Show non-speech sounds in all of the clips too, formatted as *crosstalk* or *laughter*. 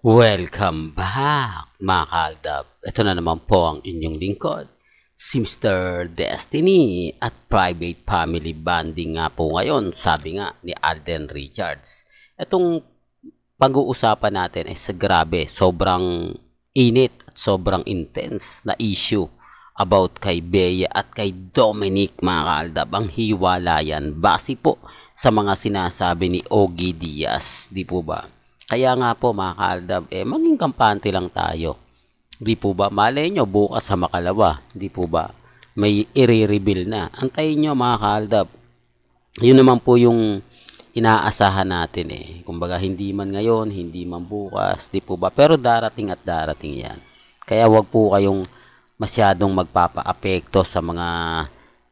Welcome back, mga kaaldab. Ito na naman po ang inyong lingkod, si Mr. Destiny at private family bonding nga po ngayon, sabi nga ni Alden Richards. Itong pag-uusapan natin ay sa grabe, sobrang init at sobrang intense na issue about kay Bea at kay Dominic mga kaaldab ang hiwalayan base po sa mga sinasabi ni Ogie Diaz, di po ba? Kaya nga po mga kaaldab, eh, maging kampante lang tayo. Di po ba, malay nyo, bukas sa makalawa, di po ba, may i-reveal na. Antayin nyo mga kaaldab. Yun naman po yung inaasahan natin eh. Kumbaga, hindi man ngayon, hindi man bukas, di po ba. Pero darating at darating yan. Kaya wag po kayong masyadong magpapa-apekto sa mga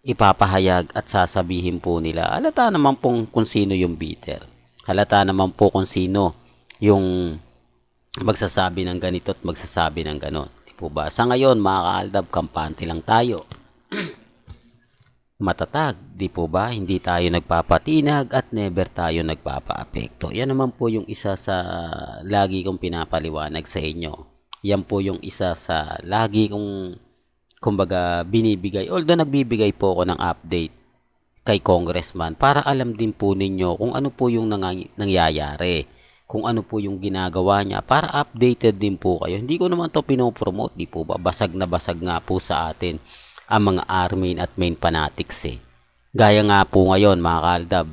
ipapahayag at sasabihin po nila. Halata naman pong kung sino yung bitter. Halata naman po kung sino yung magsasabi ng ganito at magsasabi ng ganon. Di po ba? Sa ngayon, mga kaaldab, kampante lang tayo. Matatag, di po ba? Hindi tayo nagpapatinag at never tayo nagpapaapekto. Yan naman po yung isa sa lagi kong pinapaliwanag sa inyo. Yan po yung isa sa lagi kong kumbaga binibigay. Although nagbibigay po ako ng update kay congressman para alam din po ninyo kung ano po yung nangyayari kung ano po yung ginagawa niya para updated din po kayo. Hindi ko naman to pinopromote, di po ba? Basag na basag nga po sa atin ang mga army at main fanatics eh. Gaya nga po ngayon mga kaaldab,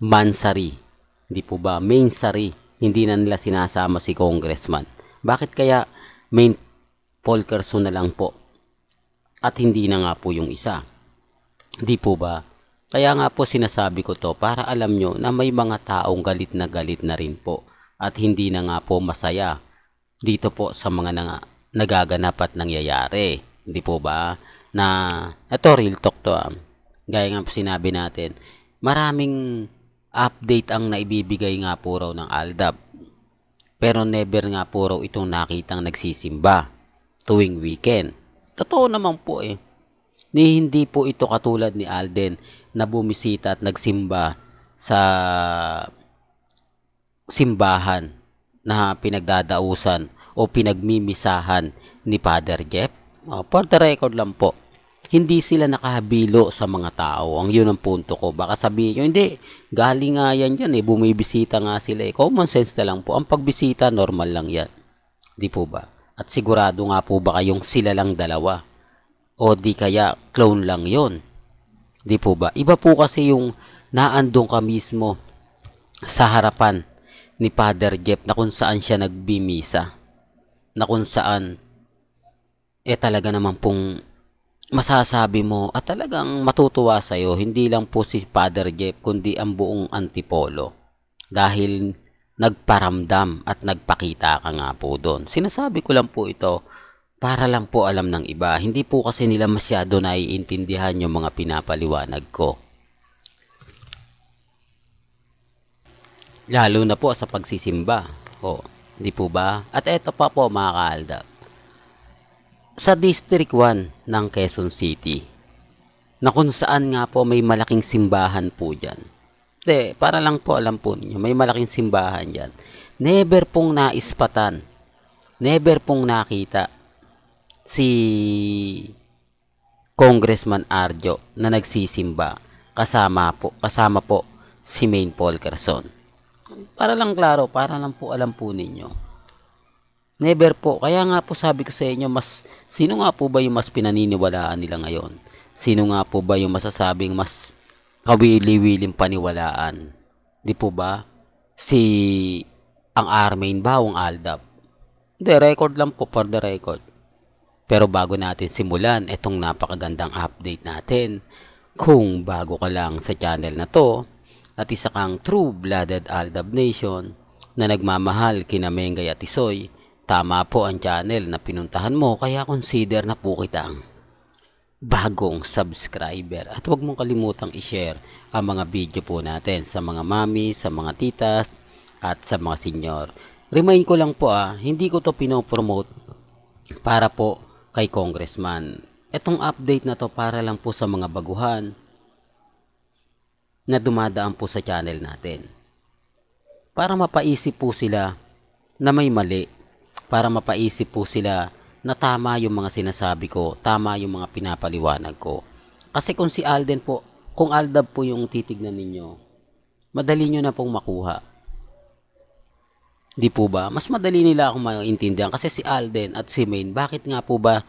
mansari, di po ba? Main sari, hindi na nila sinasama si congressman. Bakit kaya main Polkerson na lang po? At hindi na nga po yung isa. Di po ba? Kaya nga po sinasabi ko to para alam nyo na may mga taong galit na galit na rin po at hindi na nga po masaya dito po sa mga nang, nagaganap at nangyayari. Hindi po ba? Na, ito real talk to ah. Gaya nga sinabi natin, maraming update ang naibibigay nga po raw ng Aldab. Pero never nga po raw itong nakitang nagsisimba tuwing weekend. Totoo naman po eh. Ni hindi po ito katulad ni Alden na bumisita at nagsimba sa simbahan na pinagdadausan o pinagmimisahan ni Father Jeff? Uh, for the record lang po, hindi sila nakahabilo sa mga tao. Ang yun ang punto ko. Baka sabihin nyo, hindi, galing nga yan dyan eh. Bumibisita nga sila eh. Common sense na lang po. Ang pagbisita, normal lang yan. Di po ba? At sigurado nga po ba kayong sila lang dalawa? O di kaya, clone lang yon Di po ba? Iba po kasi yung naandong ka mismo sa harapan ni Father Jeff na kung saan siya nagbimisa. Na kung saan, eh talaga naman pong masasabi mo at talagang matutuwa sa iyo hindi lang po si Father Jeff, kundi ang buong antipolo. Dahil nagparamdam at nagpakita ka nga po doon. Sinasabi ko lang po ito para lang po alam ng iba. Hindi po kasi nila masyado naiintindihan yung mga pinapaliwanag ko. Lalo na po sa pagsisimba. O, hindi po ba? At eto pa po mga kaaldap. Sa District 1 ng Quezon City, na kung saan nga po may malaking simbahan po dyan. Hindi, para lang po alam po ninyo, may malaking simbahan dyan. Never pong naispatan, never pong nakita si Congressman Arjo na nagsisimba kasama po kasama po si Maine Paul Carson. Para lang klaro, para lang po alam po ninyo. Never po. Kaya nga po sabi ko sa inyo, mas, sino nga po ba yung mas pinaniniwalaan nila ngayon? Sino nga po ba yung masasabing mas kawili-wiling paniwalaan? Di po ba? Si ang Armain ba o ang Aldab? Hindi, record lang po for the record. Pero bago natin simulan, itong napakagandang update natin. Kung bago ka lang sa channel na to, at isa kang true-blooded Aldab Nation na nagmamahal kina Mengay at Isoy. Tama po ang channel na pinuntahan mo kaya consider na po kitang bagong subscriber. At huwag mong kalimutang i-share ang mga video po natin sa mga mami, sa mga titas, at sa mga senior. Remind ko lang po ah, hindi ko to pinopromote para po kay Congressman. Itong update na to para lang po sa mga baguhan na dumadaan po sa channel natin. Para mapaisip po sila na may mali, para mapaisip po sila na tama yung mga sinasabi ko, tama yung mga pinapaliwanag ko. Kasi kung si Alden po, kung Aldab po yung titignan ninyo, madali nyo na pong makuha. Di po ba? Mas madali nila akong maintindihan kasi si Alden at si Maine, bakit nga po ba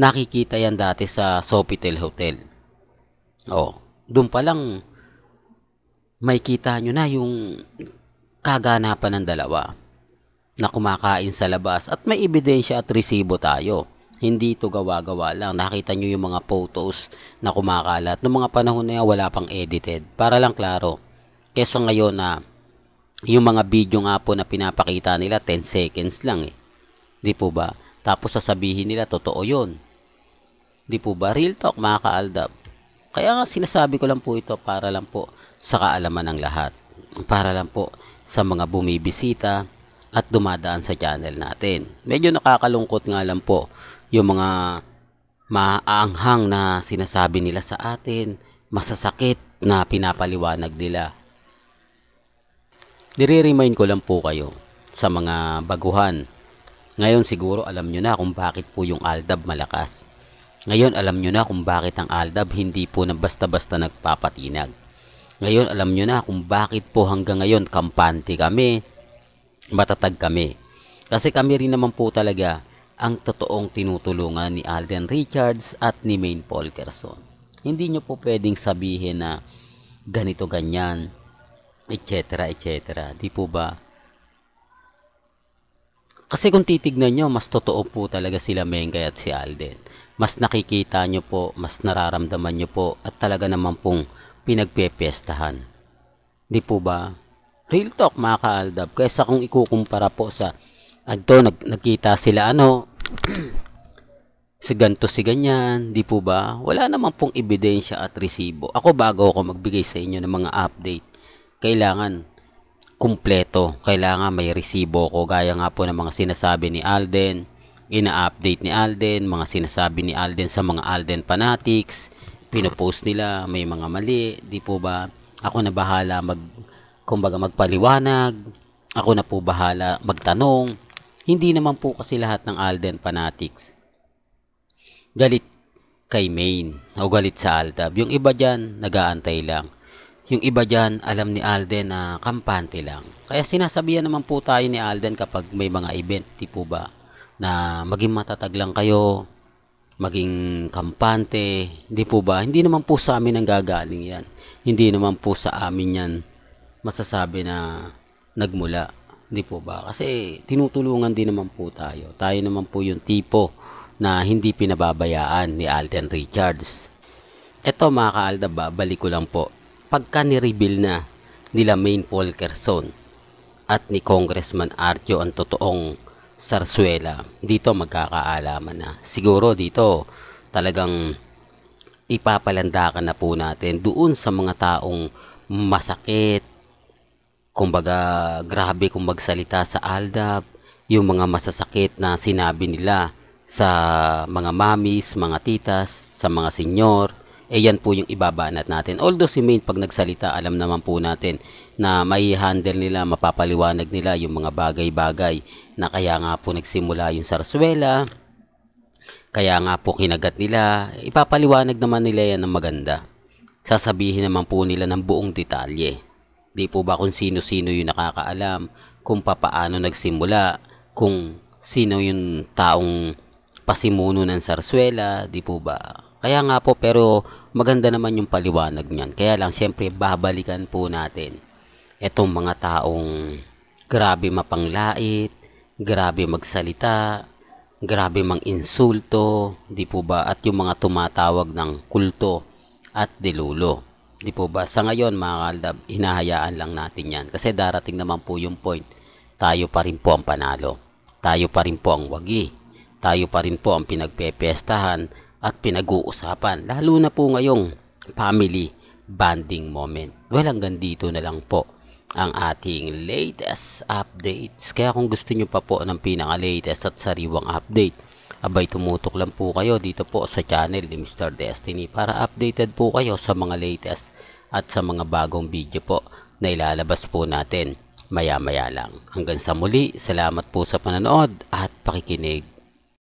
nakikita yan dati sa Sofitel Hotel? Oh, doon pa lang may kita nyo na yung kaganapan ng dalawa na kumakain sa labas at may ebidensya at resibo tayo. Hindi ito gawa-gawa lang. Nakita nyo yung mga photos na kumakalat. Noong mga panahon na yan, wala pang edited. Para lang klaro. Kesa ngayon na yung mga video nga po na pinapakita nila, 10 seconds lang eh. Di po ba? Tapos sasabihin nila, totoo yun. Di po ba? Real talk mga kaaldab. Kaya nga sinasabi ko lang po ito para lang po sa kaalaman ng lahat para lang po sa mga bumibisita at dumadaan sa channel natin. Medyo nakakalungkot nga lang po yung mga maaanghang na sinasabi nila sa atin, masasakit na pinapaliwanag nila. dire remind ko lang po kayo sa mga baguhan. Ngayon siguro alam nyo na kung bakit po yung Aldab malakas. Ngayon alam nyo na kung bakit ang Aldab hindi po na basta-basta nagpapatinag. Ngayon, alam nyo na kung bakit po hanggang ngayon kampante kami, matatag kami. Kasi kami rin naman po talaga ang totoong tinutulungan ni Alden Richards at ni Maine Paul Kerson. Hindi nyo po pwedeng sabihin na ganito ganyan, etc. etc. Di po ba? Kasi kung titignan nyo, mas totoo po talaga sila Mengay at si Alden. Mas nakikita nyo po, mas nararamdaman nyo po at talaga naman pong pinagpepestahan. Di po ba? Real talk mga kaaldab, kaysa kung ikukumpara po sa adto nag, nagkita sila ano *clears throat* si ganto si ganyan, di po ba? Wala naman pong ebidensya at resibo. Ako bago ako magbigay sa inyo ng mga update, kailangan kumpleto. Kailangan may resibo ko gaya nga po ng mga sinasabi ni Alden, ina-update ni Alden, mga sinasabi ni Alden sa mga Alden fanatics, pinopost nila, may mga mali, di po ba ako na bahala mag kumbaga magpaliwanag, ako na po bahala magtanong. Hindi naman po kasi lahat ng Alden fanatics galit kay Main o galit sa Aldab. Yung iba dyan, nagaantay lang. Yung iba dyan, alam ni Alden na kampante lang. Kaya sinasabihan naman po tayo ni Alden kapag may mga event, di po ba, na maging matatag lang kayo, maging kampante, hindi po ba? Hindi naman po sa amin ang gagaling yan. Hindi naman po sa amin yan masasabi na nagmula. Hindi po ba? Kasi tinutulungan din naman po tayo. Tayo naman po yung tipo na hindi pinababayaan ni Alden Richards. Eto mga kaalda ba, balik ko lang po. Pagka ni-reveal na nila Main Paul Kerson at ni Congressman Artio ang totoong sarsuela. Dito magkakaalaman na. Siguro dito talagang ipapalandakan na po natin doon sa mga taong masakit, kumbaga grabe kung magsalita sa aldap yung mga masasakit na sinabi nila sa mga mamis, mga titas, sa mga senyor, eh yan po yung ibabanat natin. Although si Maine pag nagsalita, alam naman po natin na may handle nila, mapapaliwanag nila yung mga bagay-bagay na kaya nga po nagsimula yung sarsuela, kaya nga po kinagat nila, ipapaliwanag naman nila yan ng maganda. Sasabihin naman po nila ng buong detalye. Di po ba kung sino-sino yung nakakaalam, kung papaano nagsimula, kung sino yung taong pasimuno ng sarsuela, di po ba? Kaya nga po, pero maganda naman yung paliwanag niyan. Kaya lang, siyempre, babalikan po natin etong mga taong grabe mapanglait, grabe magsalita, grabe mang insulto, di po ba? At yung mga tumatawag ng kulto at dilulo. Di po ba? Sa ngayon mga kaldab, hinahayaan lang natin yan. Kasi darating naman po yung point, tayo pa rin po ang panalo. Tayo pa rin po ang wagi. Tayo pa rin po ang pinagpepestahan at pinag-uusapan. Lalo na po ngayong family bonding moment. Well, hanggang dito na lang po ang ating latest updates. Kaya kung gusto nyo pa po ng pinaka-latest at sariwang update, abay tumutok lang po kayo dito po sa channel ni Mr. Destiny para updated po kayo sa mga latest at sa mga bagong video po na ilalabas po natin maya-maya lang. Hanggang sa muli, salamat po sa panonood at pakikinig.